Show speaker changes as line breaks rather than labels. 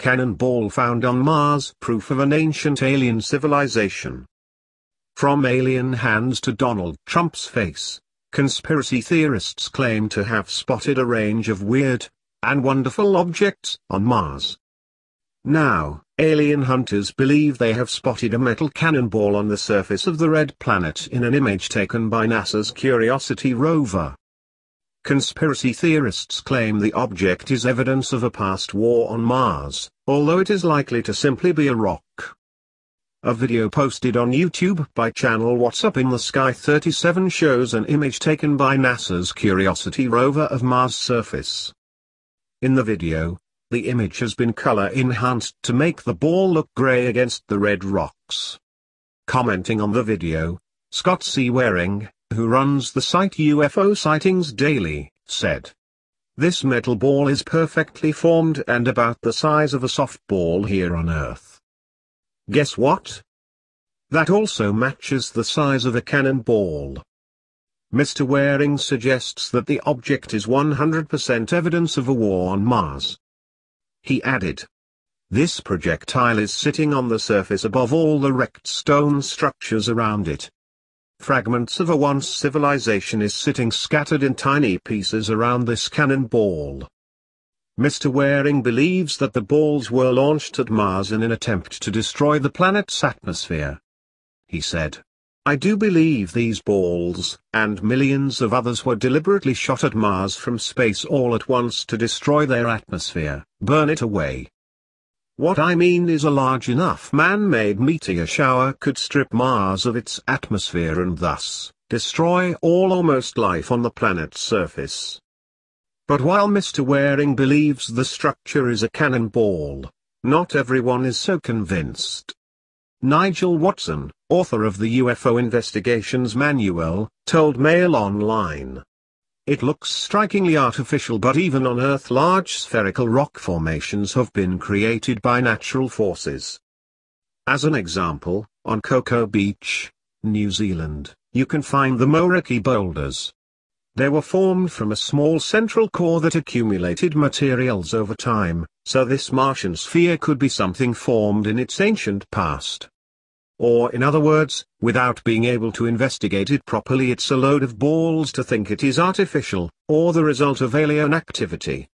Cannonball found on Mars proof of an ancient alien civilization. From alien hands to Donald Trump's face, conspiracy theorists claim to have spotted a range of weird and wonderful objects on Mars. Now, alien hunters believe they have spotted a metal cannonball on the surface of the red planet in an image taken by NASA's Curiosity rover. Conspiracy theorists claim the object is evidence of a past war on Mars, although it is likely to simply be a rock. A video posted on YouTube by channel What's Up in the Sky 37 shows an image taken by NASA's Curiosity rover of Mars' surface. In the video, the image has been color enhanced to make the ball look gray against the red rocks. Commenting on the video, Scott C. Waring, who runs the site UFO Sightings Daily, said, this metal ball is perfectly formed and about the size of a softball here on Earth. Guess what? That also matches the size of a cannonball. Mr. Waring suggests that the object is 100% evidence of a war on Mars. He added. This projectile is sitting on the surface above all the wrecked stone structures around it. Fragments of a once civilization is sitting scattered in tiny pieces around this cannonball. Mr. Waring believes that the balls were launched at Mars in an attempt to destroy the planet's atmosphere. He said, I do believe these balls, and millions of others were deliberately shot at Mars from space all at once to destroy their atmosphere, burn it away, what I mean is a large enough man-made meteor shower could strip Mars of its atmosphere and thus, destroy all almost life on the planet's surface. But while Mr. Waring believes the structure is a cannonball, not everyone is so convinced. Nigel Watson, author of the UFO Investigations Manual, told Mail Online. It looks strikingly artificial but even on Earth large spherical rock formations have been created by natural forces. As an example, on Cocoa Beach, New Zealand, you can find the Moriki boulders. They were formed from a small central core that accumulated materials over time, so this Martian sphere could be something formed in its ancient past. Or in other words, without being able to investigate it properly it's a load of balls to think it is artificial, or the result of alien activity.